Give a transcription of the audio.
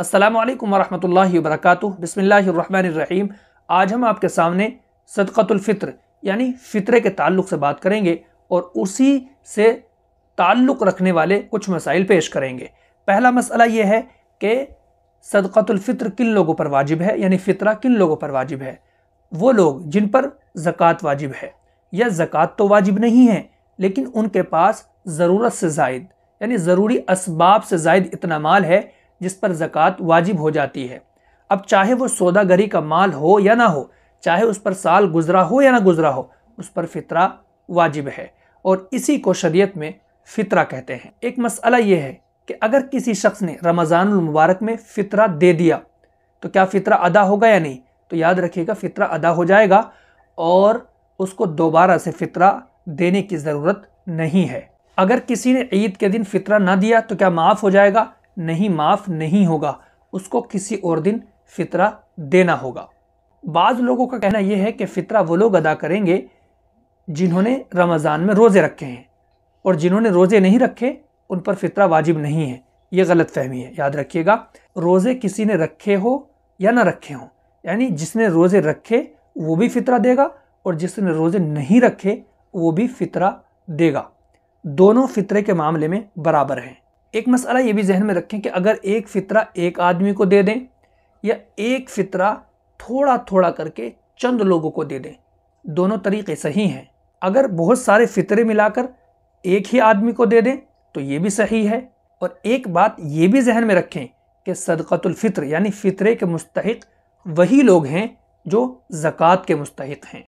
असलकम वरहमल वर्क बसमीम आज हम आपके सामने सदक़तुल्फ़ित्र यानी फ़ितरे के ताल्लुक़ से बात करेंगे और उसी से ताल्लुक़ रखने वाले कुछ मसाइल पेश करेंगे पहला मसला ये है कि सदक़तुल्फ़ित्र किन लोगों पर वाजिब है यानी फ़ितरा किन लोगों पर वाजिब है वो लोग जिन पर ज़क़़त वाजिब है या ज़क़़त तो वाजिब नहीं है लेकिन उनके पास ज़रूरत से जायद यानी ज़रूरी इसबाब से जायद इतना माल है जिस पर ज़क़़त वाजिब हो जाती है अब चाहे वो सौदागरी का माल हो या ना हो चाहे उस पर साल गुजरा हो या ना गुजरा हो उस पर फितरा वाजिब है और इसी को शरीयत में फितरा कहते हैं एक मसला यह है कि अगर किसी शख्स ने रमज़ानमबारक में फ़ितरा दे दिया तो क्या फ़ितरा अदा होगा या नहीं तो याद रखिएगा फ़ितरा अदा हो जाएगा और उसको दोबारा से फ़ितरा देने की ज़रूरत नहीं है अगर किसी ने ईद के दिन फ़ितरा ना दिया तो क्या माफ़ हो जाएगा नहीं माफ़ नहीं होगा उसको किसी और दिन फितरा देना होगा बाज़ लोगों का कहना यह है कि फ़ितरा वो लोग अदा करेंगे जिन्होंने रमज़ान में रोज़े रखे हैं और जिन्होंने रोज़े नहीं रखे उन पर फितरा वाजिब नहीं है ये गलत फहमी है याद रखिएगा रोज़े किसी ने रखे हो या ना रखे हों यानी जिसने रोज़े रखे वो भी फितरा देगा और जिसने रोज़े नहीं रखे वो भी फितरा देगा दोनों फितरे के मामले में बराबर हैं एक मसला ये भी जहन में रखें कि अगर एक फ़ितरा एक आदमी को दे दें या एक फ़ितरा थोड़ा थोड़ा करके चंद लोगों को दे दें दोनों तरीके सही हैं अगर बहुत सारे फ़ितरे मिलाकर एक ही आदमी को दे दें तो ये भी सही है और एक बात ये भी जहन में रखें कि सदक़तुल्फ़ितर यानी फ़ितरे के मुस्तक वही लोग हैं जो ज़क़़त के मुस्तक हैं